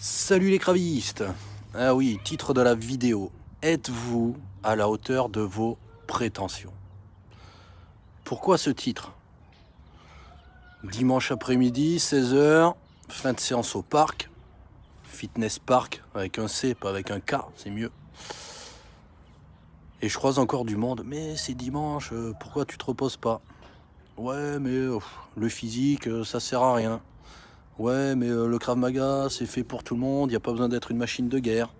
Salut les cravillistes Ah oui, titre de la vidéo. Êtes-vous à la hauteur de vos prétentions Pourquoi ce titre Dimanche après-midi, 16h, fin de séance au parc. Fitness Park, avec un C, pas avec un K, c'est mieux. Et je croise encore du monde. Mais c'est dimanche, pourquoi tu te reposes pas Ouais, mais oh, le physique, ça sert à rien. Ouais, mais euh, le Krav Maga, c'est fait pour tout le monde, il n'y a pas besoin d'être une machine de guerre.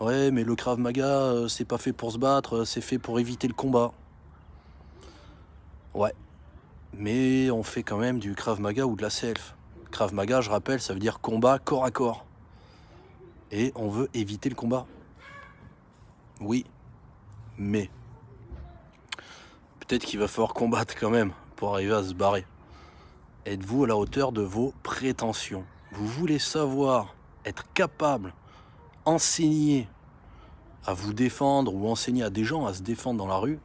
Ouais, mais le Krav Maga, euh, c'est pas fait pour se battre, euh, c'est fait pour éviter le combat. Ouais. Mais on fait quand même du Krav Maga ou de la self. Krav Maga, je rappelle, ça veut dire combat corps à corps. Et on veut éviter le combat. Oui. Mais. Peut-être qu'il va falloir combattre quand même pour arriver à se barrer. Êtes-vous à la hauteur de vos prétentions Vous voulez savoir, être capable, enseigner à vous défendre ou enseigner à des gens à se défendre dans la rue,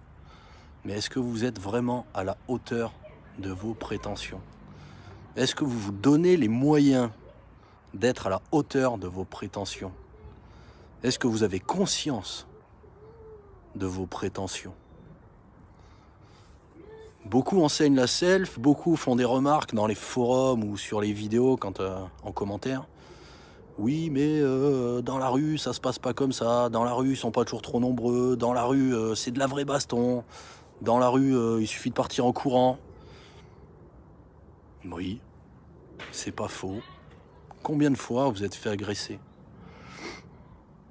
mais est-ce que vous êtes vraiment à la hauteur de vos prétentions Est-ce que vous vous donnez les moyens d'être à la hauteur de vos prétentions Est-ce que vous avez conscience de vos prétentions Beaucoup enseignent la self, beaucoup font des remarques dans les forums ou sur les vidéos quand, euh, en commentaire. Oui, mais euh, dans la rue, ça se passe pas comme ça. Dans la rue, ils sont pas toujours trop nombreux. Dans la rue, euh, c'est de la vraie baston. Dans la rue, il suffit de partir en courant. Oui, c'est pas faux. Combien de fois vous êtes fait agresser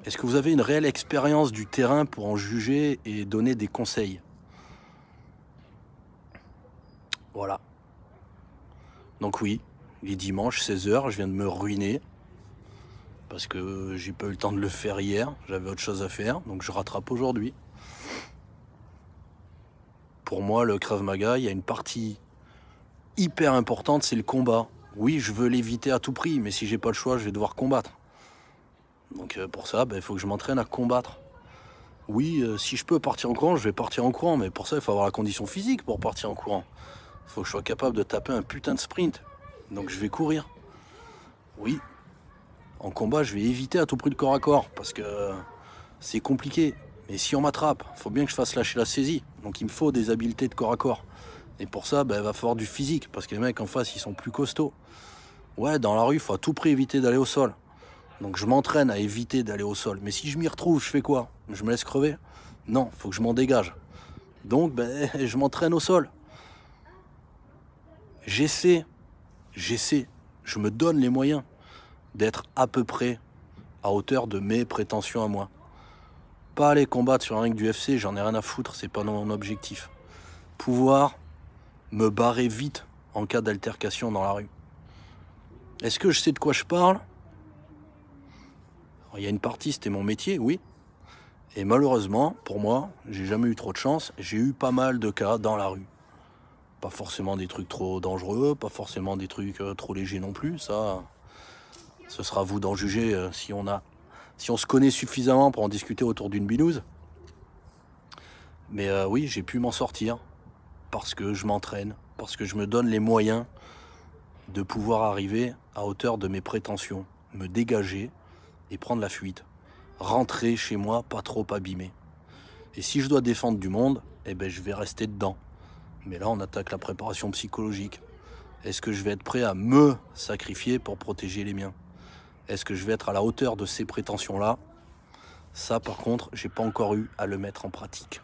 Est-ce que vous avez une réelle expérience du terrain pour en juger et donner des conseils Voilà. Donc oui, il est dimanche 16h, je viens de me ruiner. Parce que j'ai pas eu le temps de le faire hier, j'avais autre chose à faire, donc je rattrape aujourd'hui. Pour moi, le Krav Maga, il y a une partie hyper importante, c'est le combat. Oui, je veux l'éviter à tout prix, mais si j'ai pas le choix, je vais devoir combattre. Donc euh, pour ça, bah, il faut que je m'entraîne à combattre. Oui, euh, si je peux partir en courant, je vais partir en courant, mais pour ça, il faut avoir la condition physique pour partir en courant. Faut que je sois capable de taper un putain de sprint. Donc je vais courir. Oui. En combat, je vais éviter à tout prix le corps à corps parce que c'est compliqué. Mais si on m'attrape, faut bien que je fasse lâcher la saisie. Donc il me faut des habiletés de corps à corps. Et pour ça, il ben, va falloir du physique parce que les mecs en face, ils sont plus costauds. Ouais, dans la rue, faut à tout prix éviter d'aller au sol. Donc je m'entraîne à éviter d'aller au sol. Mais si je m'y retrouve, je fais quoi Je me laisse crever Non, faut que je m'en dégage. Donc ben, je m'entraîne au sol j'essaie, j'essaie, je me donne les moyens d'être à peu près à hauteur de mes prétentions à moi. Pas aller combattre sur un ring du FC, j'en ai rien à foutre, c'est pas mon objectif. Pouvoir me barrer vite en cas d'altercation dans la rue. Est-ce que je sais de quoi je parle Il y a une partie, c'était mon métier, oui. Et malheureusement, pour moi, j'ai jamais eu trop de chance. J'ai eu pas mal de cas dans la rue. Pas forcément des trucs trop dangereux, pas forcément des trucs euh, trop légers non plus. Ça, ce sera à vous d'en juger euh, si on a, si on se connaît suffisamment pour en discuter autour d'une binouse. Mais euh, oui, j'ai pu m'en sortir parce que je m'entraîne, parce que je me donne les moyens de pouvoir arriver à hauteur de mes prétentions, me dégager et prendre la fuite, rentrer chez moi pas trop abîmé. Et si je dois défendre du monde, eh ben je vais rester dedans. Mais là, on attaque la préparation psychologique. Est-ce que je vais être prêt à me sacrifier pour protéger les miens Est-ce que je vais être à la hauteur de ces prétentions-là Ça, par contre, j'ai pas encore eu à le mettre en pratique.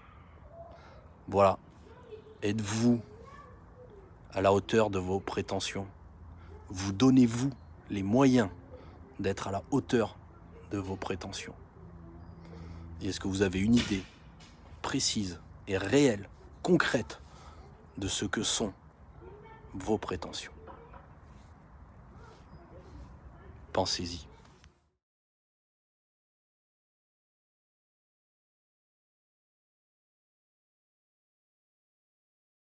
Voilà. Êtes-vous à la hauteur de vos prétentions Vous donnez-vous les moyens d'être à la hauteur de vos prétentions Et est-ce que vous avez une idée précise et réelle, concrète de ce que sont vos prétentions. Pensez-y.